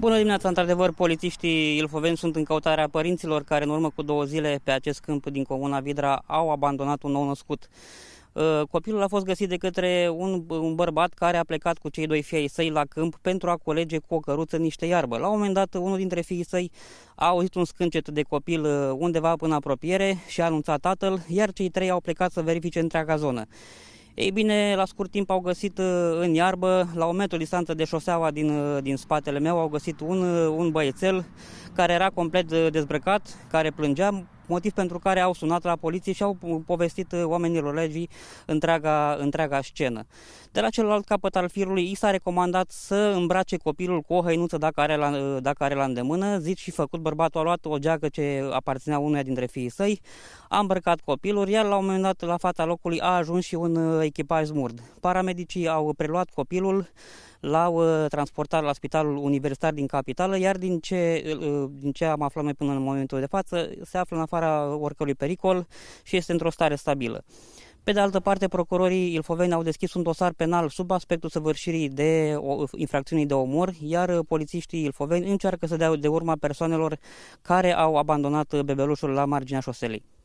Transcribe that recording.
Bună dimineața, într-adevăr, polițiștii ilfoveni sunt în căutarea părinților care în urmă cu două zile pe acest câmp din comuna Vidra au abandonat un nou născut. Uh, copilul a fost găsit de către un, un bărbat care a plecat cu cei doi fii săi la câmp pentru a colege cu o căruță niște iarbă. La un moment dat, unul dintre fiii săi a auzit un scâncet de copil uh, undeva până apropiere și a anunțat tatăl, iar cei trei au plecat să verifice întreaga zonă. Ei bine, la scurt timp au găsit uh, în iarbă, la o metru distanță de șoseaua din, uh, din spatele meu, au găsit un, uh, un băiețel care era complet dezbrăcat, care plângea, motiv pentru care au sunat la poliție și au povestit uh, oamenilor legii întreaga, întreaga scenă. De la celălalt capăt al firului i s-a recomandat să îmbrace copilul cu o hăinuță dacă are la, uh, dacă are la îndemână. Zic și făcut, bărbatul a luat o geacă ce aparținea unuia dintre fiii săi, a îmbrăcat copilul, iar la un moment dat la fața locului a ajuns și un uh, echipaj smurd. Paramedicii au preluat copilul, l-au uh, transportat la Spitalul Universitar din Capitală, iar din ce, uh, din ce am aflat noi până în momentul de față, se află în afara oricărui pericol și este într-o stare stabilă. Pe de altă parte, procurorii ilfoveni au deschis un dosar penal sub aspectul săvârșirii de infracțiunii de omor, iar uh, polițiștii ilfoveni încearcă să dea de urma persoanelor care au abandonat bebelușul la marginea șoselei.